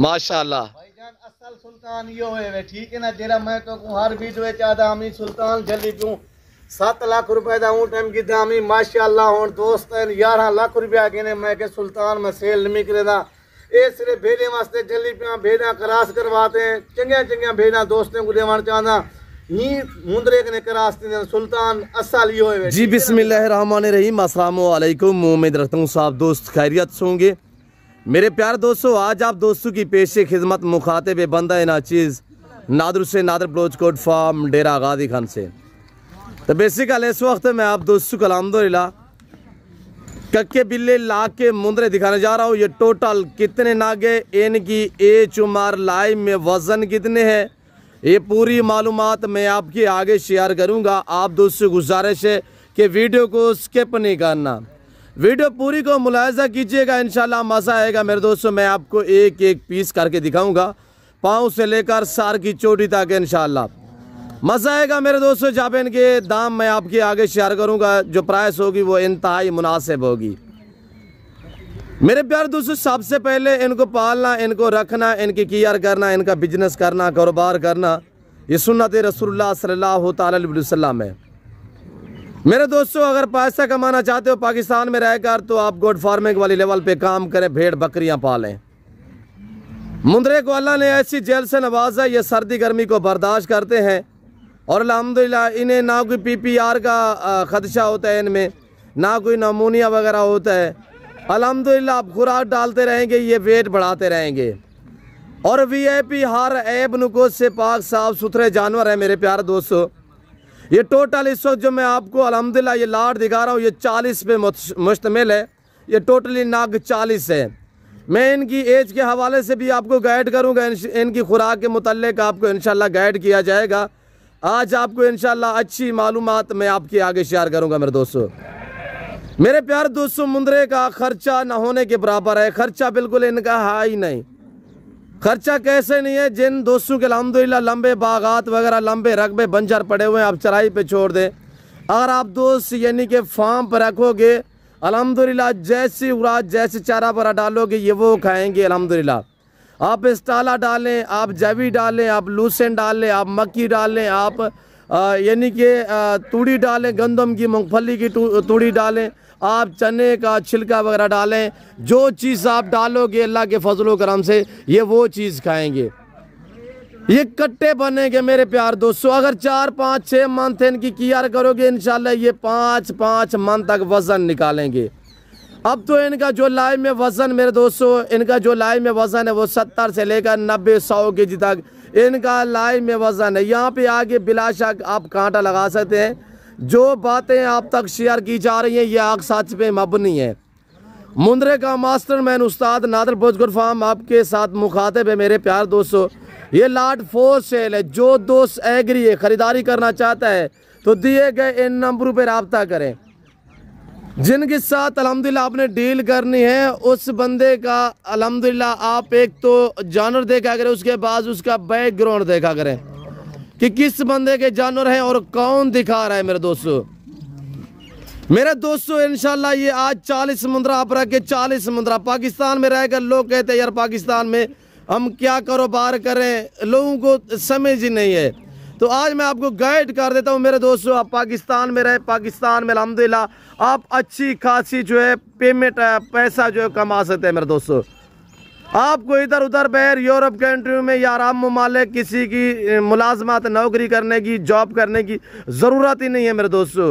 माशाल्लाह सुल्तान यो है ठीक है ना जेरा मैं तो हर बीच हमी सुल्तान जल्दी लाख रुपए टाइम हमी माशाल्लाह दोस्त लाख मैं के सुल्तान सेल नहीं ये वास्ते जल्दी करवाते हैं दोस्तों को देवान चाहना जी बिस्मिल्लाह रहमान रहीम अस्सलाम वालेकुम उम्मीद रखता हूँ साहब दोस्त खैरियत से होंगे मेरे प्यार दोस्तों आज आप दोस्तों की पेश खिदमत मुखाते मुखातिब बंदा नाचीज़ नादर से नादर बलोच कोट फार्म डेरा गादी खान से तो बेसिकल इस वक्त मैं आप दोस्तों का अलहमदिल्ला कक्के बिल्ले ला के मुंदरे दिखाने जा रहा हूँ ये टोटल कितने नागे इनकी एच चुमार लाई में वज़न कितने हैं ये पूरी मालूम मैं आपके आगे शेयर करूँगा आप दोस्तों गुजारिश है कि वीडियो को स्किप नहीं करना वीडियो पूरी को मुलायजा कीजिएगा इन मज़ा आएगा मेरे दोस्तों मैं आपको एक एक पीस करके दिखाऊंगा पाँव से लेकर सार की चोटी तक इन मज़ा आएगा मेरे दोस्तों जहाँ पे इनके दाम मैं आपके आगे शेयर करूँगा जो प्राइस होगी वो इंतहाई मुनासिब होगी मेरे प्यार दोस्तों सबसे पहले इनको पालना इनको रखना इनकी केयर करना इनका बिजनेस करना कारोबार करना ये सुनत रसोल्ला सल्ला तसल्म है मेरे दोस्तों अगर पैसा कमाना चाहते हो पाकिस्तान में रहकर तो आप गोड फार्मिंग वाली लेवल पे काम करें भेड़ बकरियां पालें मुंद्रे को अल्लाह ने ऐसी जेल से नवाजा ये सर्दी गर्मी को बर्दाश्त करते हैं और अलहमदिल्ला इन्हें ना कोई पी पी आर का ख़दशा होता है इनमें ना कोई नमूनिया वगैरह होता है अलहमदिल्ला आप खुराक डालते रहेंगे ये वेट बढ़ाते रहेंगे और वी आई पी हर ऐब नुकोस से पाक साफ़ सुथरे जानवर हैं मेरे प्यारे दोस्तों ये टोटल इस वक्त जो मैं आपको अलहमदिल्ला ये लाट दिखा रहा हूँ ये चालीस पे मुश्तमिल है ये टोटली नाग चालीस है मैं इनकी एज के हवाले से भी आपको गाइड करूँगा इनकी खुराक के मतलब आपको इन गाइड किया जाएगा आज आपको इन अच्छी मालूम मैं आपके आगे शेयर करूँगा मेरे दोस्तों मेरे प्यार दोस्तों मुंदरे का खर्चा ना होने के बराबर है खर्चा बिल्कुल इनका है ही नहीं खर्चा कैसे नहीं है जिन दोस्तों के अलहमदिल्ला लंबे बागात वगैरह लंबे रकबे बंजर पड़े हुए हैं आप चराई पे छोड़ दें अगर आप दोस्त यानी कि फार्म पर रखोगे अलहमदिल्ला जैसी उड़ा जैसे चारा बरा डालोगे ये वो खाएंगे अलहमदिल्ला आप इस्ताला डालें आप जवी डालें आप लूसेन डालें आप मक्की डालें आप यानी कि तूड़ी डालें गंदम की मूँगफली की तूड़ी डालें आप चने का छिलका वगैरह डालें जो चीज़ आप डालोगे अल्लाह के फजलो करम से ये वो चीज़ खाएंगे ये कट्टे बनेंगे मेरे प्यार दोस्तों अगर चार पाँच छः मंथ इनकी कीयर करोगे इन ये पाँच पाँच मंथ तक वज़न निकालेंगे अब तो इनका जो लाइव में वज़न मेरे दोस्तों इनका जो लाइव में वज़न है वो सत्तर से लेकर नब्बे सौ के जी तक इनका लाइव में वज़न है यहाँ पे आगे बिलाशक आप कांटा लगा सकते हैं जो बातें आप तक शेयर की जा रही हैं ये आग सच पे मबनी है मुंद्रे का मास्टर मैन उस्ताद नादर भोजपुर फार्म आपके साथ मुखातिब है मेरे प्यार दोस्तों ये लाट फोर सेल है जो दोस्त एग्री है ख़रीदारी करना चाहता है तो दिए गए इन नंबरों पर रबता करें जिनके साथ अलहमदिल्ला आपने डील करनी है उस बंदे का अलहमदिल्ला आप एक तो जानवर देखा करें उसके बाद उसका बैकग्राउंड देखा करें कि किस बंदे के जानवर हैं और कौन दिखा रहा है मेरे दोस्तों मेरे दोस्तों इनशाला ये आज चालीस मुद्रा अपरा के चालीस मुद्रा पाकिस्तान में रहकर लोग कहते हैं यार पाकिस्तान में हम क्या कारोबार करें लोगों को समझ ही नहीं है तो आज मैं आपको गाइड कर देता हूँ मेरे दोस्तों आप पाकिस्तान में रहे पाकिस्तान में अलहमदिल्ला आप अच्छी खासी जो है पेमेंट पैसा जो है कमा सकते हैं मेरे दोस्तों आपको इधर उधर बैर यूरोप कंट्रियों में या आराम ममालिक किसी की मुलाजमत नौकरी करने की जॉब करने की ज़रूरत ही नहीं है मेरे दोस्तों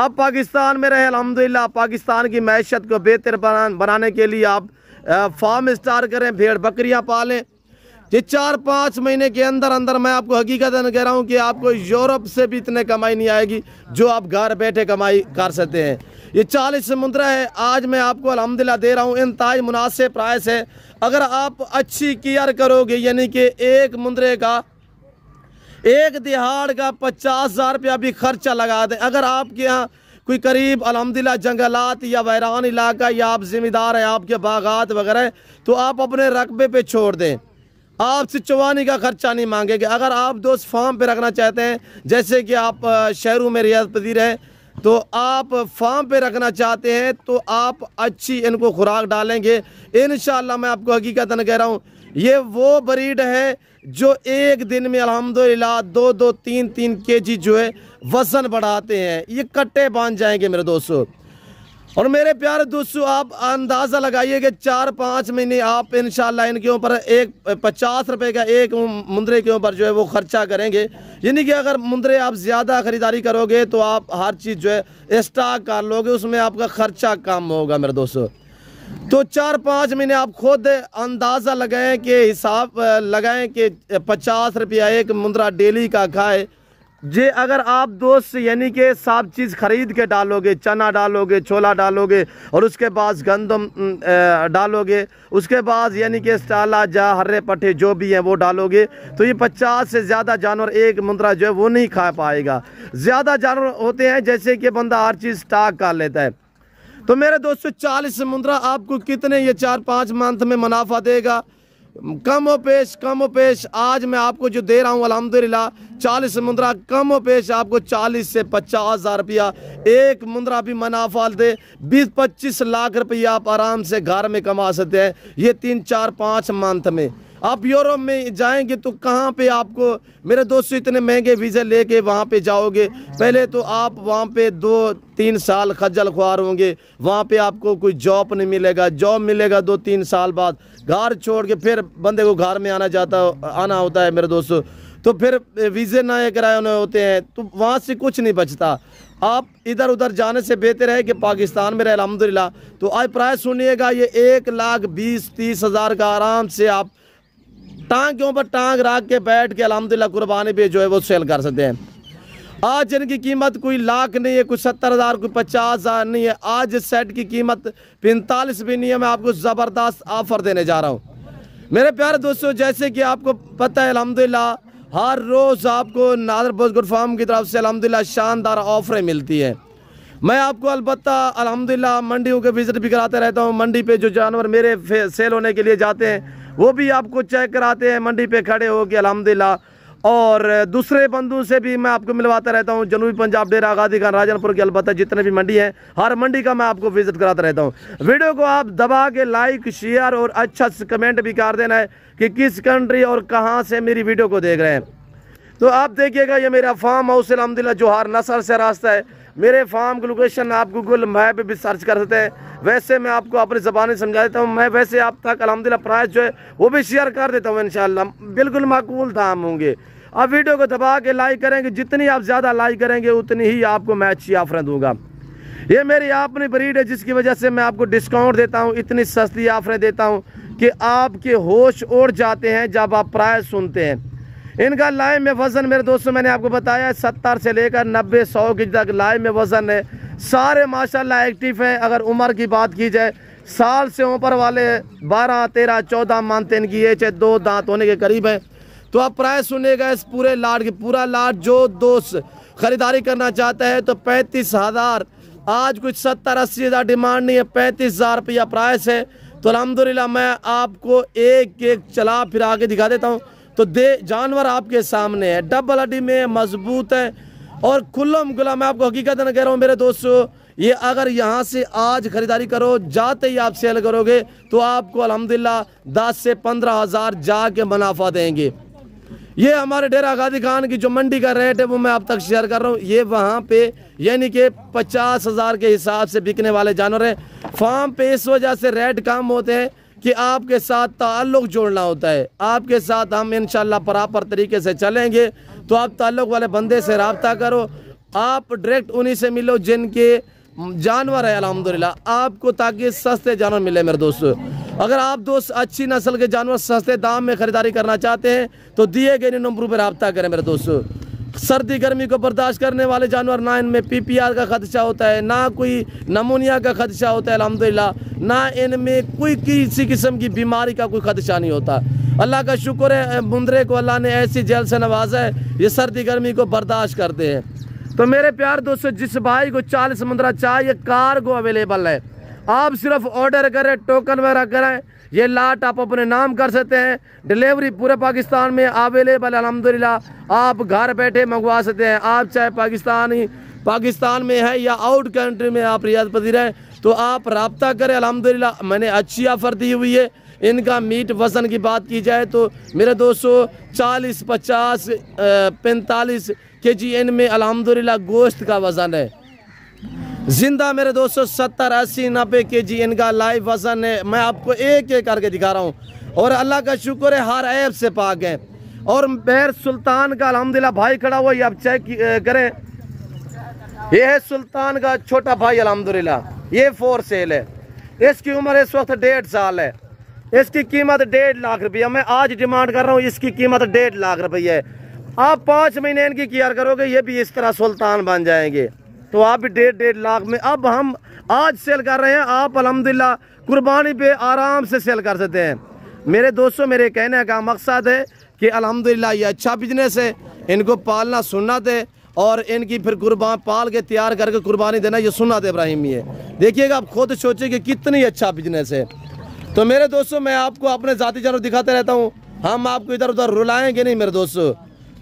आप पाकिस्तान में रहे अलहमदिल्ला पाकिस्तान की मैशत को बेहतर बनाने के लिए आप फार्म स्टार करें भेड़ बकरियाँ पालें कि चार पाँच महीने के अंदर अंदर मैं आपको हकीकत कह रहा हूँ कि आपको यूरोप से भी इतने कमाई नहीं आएगी जो आप घर बैठे कमाई कर सकते हैं ये चालीस मुद्रा है आज मैं आपको अलहमदिल्ला दे रहा हूँ इंतहाई मुनासिब प्राइस है अगर आप अच्छी केयर करोगे यानी कि एक मुद्रे का एक दिहाड़ का पचास हज़ार रुपया भी खर्चा लगा दें अगर आपके यहाँ कोई करीब अलहमदिल्ला जंगलात या वैरान इलाका या आप ज़िम्मेदार हैं आपके बागात वगैरह तो आप अपने रकबे पे छोड़ दें आपसे चवानी का खर्चा नहीं मांगेंगे अगर आप दोस्त फार्म पे रखना चाहते हैं जैसे कि आप शहरों में रियाज पजीर हैं तो आप फार्म पे रखना चाहते हैं तो आप अच्छी इनको खुराक डालेंगे इन मैं आपको हकीकता कह रहा हूँ ये वो ब्रीड है जो एक दिन में अल्हम्दुलिल्लाह दो दो तीन तीन जी जो है वज़न बढ़ाते हैं ये कट्टे बांध जाएंगे मेरे दोस्तों और मेरे प्यारे दोस्तों आप अंदाज़ा लगाइए कि चार पाँच महीने आप इन इनके ऊपर एक पचास रुपए का एक मुंदरे के ऊपर जो है वो ख़र्चा करेंगे यानी कि अगर मुंदरे आप ज़्यादा ख़रीदारी करोगे तो आप हर चीज़ जो है स्टॉक कर लोगे उसमें आपका ख़र्चा कम होगा मेरे दोस्तों तो चार पाँच महीने आप खुद अंदाज़ा लगाएँ कि हिसाब लगाएँ कि पचास रुपया एक मुंदरा डेली का खाए जे अगर आप दोस्त यानी कि साफ चीज़ ख़रीद के डालोगे चना डालोगे छोला डालोगे और उसके बाद गंदम डालोगे उसके बाद यानी कि स्टाला जा हर्रे पट्टे जो भी हैं वो डालोगे तो ये पचास से ज़्यादा जानवर एक मुंद्रा जो है वो नहीं खा पाएगा ज़्यादा जानवर होते हैं जैसे कि बंदा हर चीज़ स्टाक कर लेता है तो मेरे दोस्तों चालीस मुंद्रा आपको कितने ये चार पाँच मंथ में मुनाफा देगा कम व पेश कम पेश आज मैं आपको जो दे रहा हूँ अलहमदिल्ला चालीस मुंद्रा कम पेश आपको चालीस से पचास हज़ार रुपया एक मुंद्रा भी मुनाफा दे बीस पच्चीस लाख रुपया आप आराम से घर में कमा सकते हैं ये तीन चार पाँच मंथ में आप यूरोप में जाएंगे तो कहाँ पे आपको मेरे दोस्तों तो इतने महंगे वीज़ा लेके वहाँ पे जाओगे पहले तो आप वहाँ पे दो तीन साल खजल ख्वार होंगे वहाँ पे आपको कोई जॉब नहीं मिलेगा जॉब मिलेगा दो तीन साल बाद घर छोड़ के फिर बंदे को घर में आना जाता आना होता है मेरे दोस्तों तो फिर वीज़े ना कराए होते हैं तो वहाँ से कुछ नहीं बचता आप इधर उधर जाने से बेहतर है कि पाकिस्तान में रहे अलहमदिल्ला तो आज प्राय सुनिएगा ये एक लाख बीस तीस हज़ार का आराम से आप टांग के ऊपर टांग रख के बैठ के अलहमदिल्ला कुर्बानी भी जो है वो सेल कर सकते हैं आज इनकी कीमत कोई लाख नहीं है कुछ सत्तर हज़ार कोई पचास हज़ार नहीं है आज इस सेट की कीमत पैंतालीस भी नहीं है मैं आपको ज़बरदस्त ऑफ़र देने जा रहा हूँ मेरे प्यारे दोस्तों जैसे कि आपको पता है अलहमदिल्ला हर रोज़ आपको नादर बुजगुर फार्म की तरफ से अलहमदिल्ला शानदार ऑफ़रें मिलती हैं मैं आपको अलबत् अलहमदिल्ला मंडियों के विज़िट भी कराते रहता हूँ मंडी पे जो जानवर मेरे सेल होने के लिए जाते हैं वो भी आपको चेक कराते हैं मंडी पे खड़े हो के अलहमदिल्ला और दूसरे बंधु से भी मैं आपको मिलवाता रहता हूँ जनूबी पंजाब डेरा आगादी खान राजनपुर के अलबत्त जितने भी मंडी हैं हर मंडी का मैं आपको विजिट कराता रहता हूँ वीडियो को आप दबा के लाइक शेयर और अच्छा कमेंट भी कर देना है कि किस कंट्री और कहाँ से मेरी वीडियो को देख रहे हैं तो आप देखिएगा ये मेरा फार्म हाउस अलहमदिल्ला जोहार नसर से रास्ता है मेरे फार्म की लोकेशन आप गूगल मैप भी सर्च कर सकते हैं वैसे मैं आपको अपनी जबानी समझा देता हूँ मैं वैसे आप तक अलहमदिल्ला प्राइस जो है वो भी शेयर कर देता हूँ इन बिल्कुल माकूल दाम होंगे अब वीडियो को दबा के लाइक करेंगे जितनी आप ज़्यादा लाइक करेंगे उतनी ही आपको मैं अच्छी ऑफर दूंगा ये मेरी आपने ब्रीड है जिसकी वजह से मैं आपको डिस्काउंट देता हूँ इतनी सस्ती ऑफरें देता हूँ कि आपके होश उड़ जाते हैं जब आप प्राइस सुनते हैं इनका लाइव में वज़न मेरे दोस्तों मैंने आपको बताया सत्तर से लेकर नब्बे सौ के तक लाइव में वज़न है सारे माशाल्लाह एक्टिव हैं अगर उम्र की बात की जाए साल से ऊपर वाले बारह तेरह चौदह मानते इनकी ये चाहे दो दांत होने के करीब हैं तो आप प्राइस सुनेगा इस पूरे लाट की पूरा लाट जो दोस्त ख़रीदारी करना चाहता है तो पैंतीस हज़ार आज कुछ सत्तर अस्सी हज़ार डिमांड नहीं है पैंतीस हज़ार रुपया प्राइस है तो अलहमदिल्ला मैं आपको एक एक चला फिर के दिखा देता हूँ तो दे जानवर आपके सामने है डबल हड्डी में मजबूत है और खुल्लम गुला मैं आपको हकीकत ना कह रहा हूँ मेरे दोस्तों ये अगर यहाँ से आज ख़रीदारी करो जाते ही आप सेल करोगे तो आपको अलहमदिल्ला दस से पंद्रह हज़ार जा के मुनाफा देंगे ये हमारे डेरा गादी खान की जो मंडी का रेट है वो मैं आप तक शेयर कर रहा हूँ ये वहाँ पे यानी कि पचास हज़ार के हिसाब से बिकने वाले जानवर हैं फार्म पे इस वजह से रेट कम होते हैं कि आपके साथ ताल्लुक़ जोड़ना होता है आपके साथ हम इन शराबर तरीके से चलेंगे तो आप ताल्लुक़ वाले बंदे से रबता करो आप डायरेक्ट उन्हीं से मिलो जिनके जानवर है अलहमदिल्ला आपको ताकि सस्ते जानवर मिले मेरे दोस्तों अगर आप दोस्त अच्छी नस्ल के जानवर सस्ते दाम में ख़रीदारी करना चाहते हैं तो दिए गए नंबरों पर रबता करें मेरे दोस्तों सर्दी गर्मी को बर्दाश्त करने वाले जानवर ना इनमें पीपीआर का खदशा होता है ना कोई नमोनिया का खदशा होता है अलहमदिल्ला ना इनमें कोई किसी किस्म की बीमारी का कोई खदशा नहीं होता अल्लाह का शुक्र है मुंद्रे को अल्लाह ने ऐसी जेल से नवाजा है ये सर्दी गर्मी को बर्दाश्त करते हैं तो मेरे प्यार दोस्तों जिस भाई को चालीस मुंदरा चाहिए को अवेलेबल है आप सिर्फ ऑर्डर करें टोकन वगैरह कराएँ ये लाट आप अपने नाम कर सकते हैं डिलीवरी पूरे पाकिस्तान में अवेलेबल अलहमदिल्ला आप घर बैठे मंगवा सकते हैं आप चाहे पाकिस्तान ही पाकिस्तान में है या आउट कंट्री में आप रियाज पसीर हैं तो आप रबता करें अलहमदिल्ला मैंने अच्छी ऑफ़र दी हुई है इनका मीट वज़न की बात की जाए तो मेरे दोस्तों चालीस पचास पैंतालीस के जी इनमें अलहमदिल्ला गोश्त का वज़न है जिंदा मेरे दोस्तों सत्तर अस्सी नब्बे के जी इनका लाइव वजन है मैं आपको एक एक करके दिखा रहा हूँ और अल्लाह का शुक्र है हर ऐप से पाक है और बैर सुल्तान का अलहमदिल्ला भाई खड़ा हुआ ये आप चेक करें ये है सुल्तान का छोटा भाई अलहमदिल्ला ये फोर सेल है इसकी उम्र इस वक्त डेढ़ साल है इसकी कीमत डेढ़ लाख रुपया मैं आज डिमांड कर रहा हूँ इसकी कीमत डेढ़ लाख रुपये है आप पाँच महीने इनकी केयर करोगे ये भी इस तरह सुल्तान बन जाएंगे तो आप डेढ़ डेढ़ लाख में अब हम आज सेल कर रहे हैं आप अलहमदिल्ला कुर्बानी पे आराम से सेल कर सकते हैं मेरे दोस्तों मेरे कहने का मकसद है कि अलहमदिल्ला ये अच्छा बिजनेस है इनको पालना सुनना है और इनकी फिर कुर्बान पाल के तैयार करके कुर्बानी देना ये सुन्नत इब्राहिम ये देखिएगा आप खुद सोचिए कि कितनी अच्छा बिजनेस है तो मेरे दोस्तों मैं आपको अपने जाति जानवर दिखाते रहता हूँ हम आपको इधर उधर रुलाएंगे नहीं मेरे दोस्तों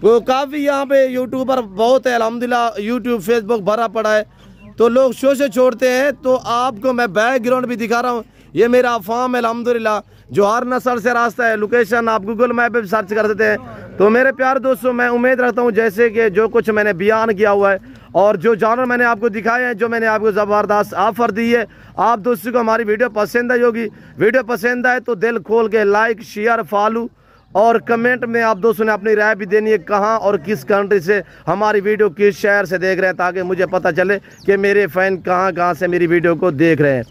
वो काफ़ी यहाँ पे यूट्यूबर बहुत है अलहमदिल्ला यूट्यूब फेसबुक भरा पड़ा है तो लोग शो से छोड़ते हैं तो आपको मैं बैकग्राउंड भी दिखा रहा हूँ ये मेरा फॉर्म है अलहमदिल्ला जोहार नसर से रास्ता है लोकेशन आप गूगल मैप पर सर्च कर देते हैं तो मेरे प्यार दोस्तों मैं उम्मीद रखता हूँ जैसे कि जो कुछ मैंने बयान किया हुआ है और जो जानवर मैंने आपको दिखाए हैं जो मैंने आपको ज़बरदस्त ऑफर दी है आप दोस्तों को हमारी वीडियो पसंद आई होगी वीडियो पसंद आए तो दिल खोल के लाइक शेयर फॉलो और कमेंट में आप दोस्तों ने अपनी राय भी देनी है कहाँ और किस कंट्री से हमारी वीडियो किस शहर से देख रहे हैं ताकि मुझे पता चले कि मेरे फ़ैन कहाँ कहाँ से मेरी वीडियो को देख रहे हैं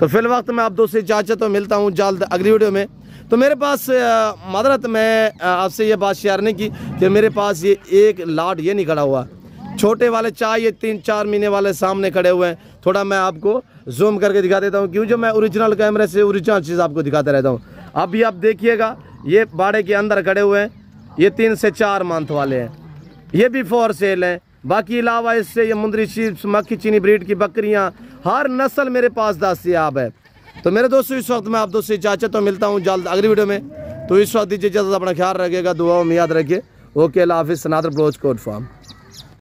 तो फिल वक्त मैं आप दोस्तों चाचा तो मिलता हूँ जल्द अगली वीडियो में तो मेरे पास मदरत मैं आपसे ये बात शेयर नहीं की कि मेरे पास ये एक लाट ये नहीं खड़ा हुआ छोटे वाले चाय ये तीन चार महीने वाले सामने खड़े हुए हैं थोड़ा मैं आपको जूम करके दिखा देता हूँ क्यों जो मैं ओरिजिनल कैमरे से ओरिजिनल चीज़ आपको दिखाता रहता हूँ अभी आप देखिएगा ये बाड़े के अंदर खड़े हुए हैं ये तीन से चार मंथ वाले हैं ये भी फॉर सेल हैं बाकी अलावा इससे ये मुंदरी चीप्स मक्खी चीनी ब्रीड की बकरियाँ हर नस्ल मेरे पास दास्तियाब है तो मेरे दोस्तों इस वक्त मैं आप दोस्तों चाचा तो मिलता हूँ जल्द अगली वीडियो में तो इस वक्त दीजिए जल्द अपना ख्याल रखेगा दुआओं में याद रखिए ओके अला हाफि सनादर ब्लोज कोट फार्म